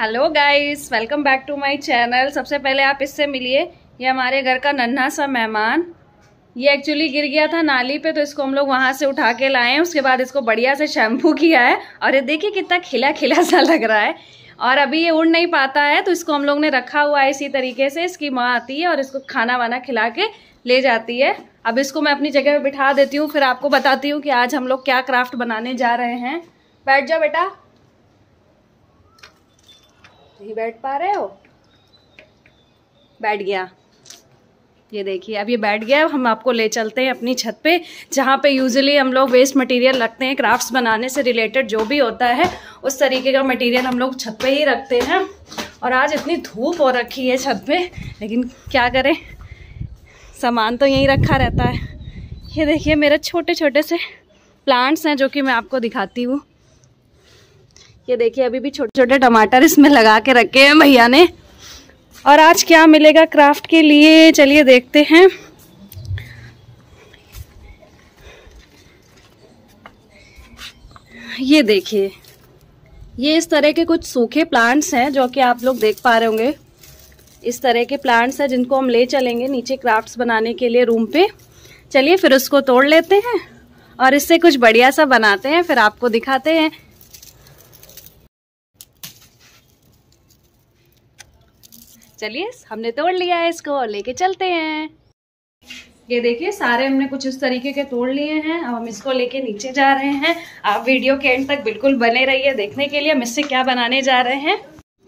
hello guys welcome back to my channel सबसे पहले आप इससे मिलिए ये हमारे घर का नन्हा सा मेहमान ये एक्चुअली गिर गया था नाली पे तो इसको हम लोग वहाँ से उठा के लाए हैं उसके बाद इसको बढ़िया से शैम्पू किया है और ये देखिए कितना खिला खिला सा लग रहा है और अभी ये उड़ नहीं पाता है तो इसको हम लोग ने रखा हुआ है इसी तरीके से इसकी माँ आती है और इसको खाना वाना खिला के ले जाती है अब इसको मैं अपनी जगह पर बिठा देती हूँ फिर आपको बताती हूँ कि आज हम लोग क्या क्राफ्ट बनाने जा रहे हैं बैठ जाओ बेटा नहीं बैठ पा रहे हो बैठ गया ये देखिए अब ये बैठ गया हम आपको ले चलते हैं अपनी छत पे जहाँ पे यूजुअली हम लोग वेस्ट मटेरियल रखते हैं क्राफ्ट्स बनाने से रिलेटेड जो भी होता है उस तरीके का मटेरियल हम लोग छत पे ही रखते हैं और आज इतनी धूप हो रखी है छत पे लेकिन क्या करें सामान तो यहीं रखा रहता है ये देखिए मेरे छोटे छोटे से प्लांट्स हैं जो कि मैं आपको दिखाती हूँ ये देखिए अभी भी छोटे छोटे टमाटर इसमें लगा के रखे हैं भैया ने और आज क्या मिलेगा क्राफ्ट के लिए चलिए देखते हैं ये देखिए ये इस तरह के कुछ सूखे प्लांट्स हैं जो कि आप लोग देख पा रहे होंगे इस तरह के प्लांट्स हैं जिनको हम ले चलेंगे नीचे क्राफ्ट्स बनाने के लिए रूम पे चलिए फिर उसको तोड़ लेते हैं और इससे कुछ बढ़िया सा बनाते हैं फिर आपको दिखाते हैं चलिए हमने तोड़ लिया है इसको और लेके चलते हैं ये देखिए सारे हमने कुछ इस तरीके के तोड़ लिए हैं अब हम इसको लेके नीचे जा रहे हैं आप वीडियो के एंड तक बिल्कुल बने रहिए देखने के लिए हम इससे क्या बनाने जा रहे हैं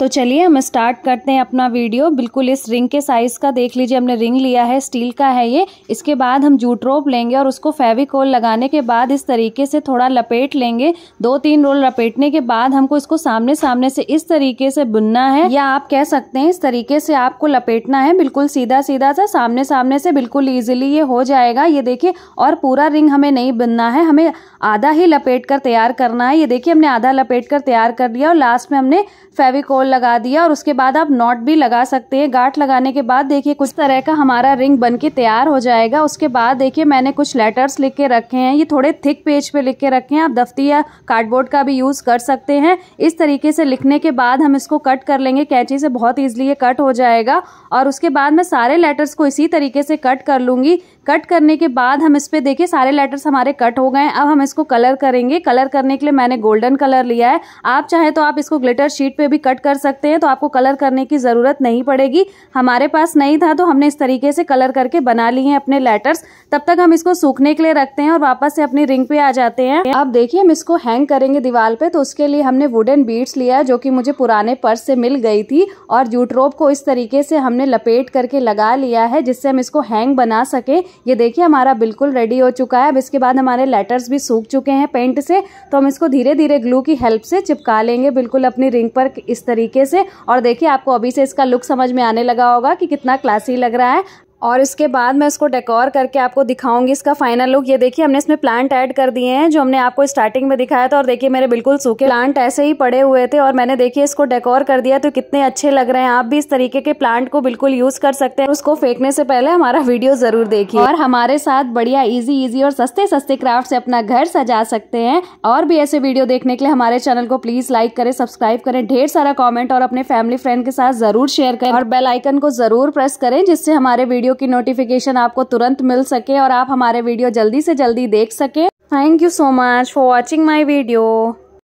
तो चलिए हम स्टार्ट करते हैं अपना वीडियो बिल्कुल इस रिंग के साइज़ का देख लीजिए हमने रिंग लिया है स्टील का है ये इसके बाद हम जूट रोप लेंगे और उसको फेविकोल लगाने के बाद इस तरीके से थोड़ा लपेट लेंगे दो तीन रोल लपेटने के बाद हमको इसको सामने सामने से इस तरीके से बुनना है या आप कह सकते हैं इस तरीके से आपको लपेटना है बिल्कुल सीधा सीधा सा सामने सामने से बिल्कुल ईजिली ये हो जाएगा ये देखिए और पूरा रिंग हमें नहीं बुनना है हमें आधा ही लपेट कर तैयार करना है ये देखिए हमने आधा लपेट कर तैयार कर लिया और लास्ट में हमने फेविकोल लगा दिया और उसके बाद आप नॉट भी लगा सकते हैं गाठ लगाने के बाद देखिए कुछ तरह का हमारा रिंग बन के तैयार हो जाएगा उसके बाद देखिए मैंने कुछ लेटर्स लिख के रखे हैं ये थोड़े थिक पेज पे लिख के रखे हैं आप दफ्ती या कार्डबोर्ड का भी यूज़ कर सकते हैं इस तरीके से लिखने के बाद हम इसको कट कर लेंगे कैंची से बहुत ईजिली ये कट हो जाएगा और उसके बाद मैं सारे लेटर्स को इसी तरीके से कट कर लूँगी कट करने के बाद हम इस पर देखिए सारे लेटर्स हमारे कट हो गए अब हम इस इसको कलर करेंगे कलर करने के लिए मैंने गोल्डन कलर लिया है आप चाहे तो आप इसको ग्लिटर शीट पे भी कट कर सकते हैं तो आपको कलर करने की ज़रूरत नहीं पड़ेगी हमारे पास नहीं था तो हमने इस तरीके से कलर करके बना लिए हैं अपने लेटर्स तब तक हम इसको सूखने के लिए रखते हैं और वापस से अपनी रिंग पे आ जाते हैं आप देखिए हम इसको हैंग करेंगे दीवार पे तो उसके लिए हमने वुडन बीड्स लिया है जो कि मुझे पुराने पर्स से मिल गई थी और जूटरोप को इस तरीके से हमने लपेट करके लगा लिया है जिससे हम इसको हैंग बना सके ये देखिए हमारा बिल्कुल रेडी हो चुका है अब इसके बाद हमारे लेटर्स भी सूख सूख चुके हैं पेंट से तो हम इसको धीरे धीरे ग्लू की हेल्प से चिपका लेंगे बिल्कुल अपनी रिंग पर इस तरीके से और देखिए आपको अभी से इसका लुक समझ में आने लगा होगा कि कितना क्लासी लग रहा है और इसके बाद मैं इसको डेकोर करके आपको दिखाऊंगी इसका फाइनल लुक ये देखिए हमने इसमें प्लांट ऐड कर दिए हैं जो हमने आपको स्टार्टिंग में दिखाया था और देखिए मेरे बिल्कुल सूखे प्लांट ऐसे ही पड़े हुए थे और मैंने देखिए इसको डेकोर कर दिया तो कितने अच्छे लग रहे हैं आप भी इस तरीके के प्लांट को बिल्कुल यूज कर सकते हैं उसको फेंकने से पहले हमारा वीडियो जरूर देखिए और हमारे साथ बढ़िया इजी इजी और सस्ते सस्ते क्राफ्ट से अपना घर सजा सकते हैं और भी ऐसे वीडियो देखने के लिए हमारे चैनल को प्लीज लाइक करें सब्सक्राइब करें ढेर सारा कॉमेंट और अपने फैमिली फ्रेंड के साथ जरूर शेयर करें और बेलाइकन को जरूर प्रेस करें जिससे हमारे वीडियो वीडियो की नोटिफिकेशन आपको तुरंत मिल सके और आप हमारे वीडियो जल्दी से जल्दी देख सके thank you so much for watching my video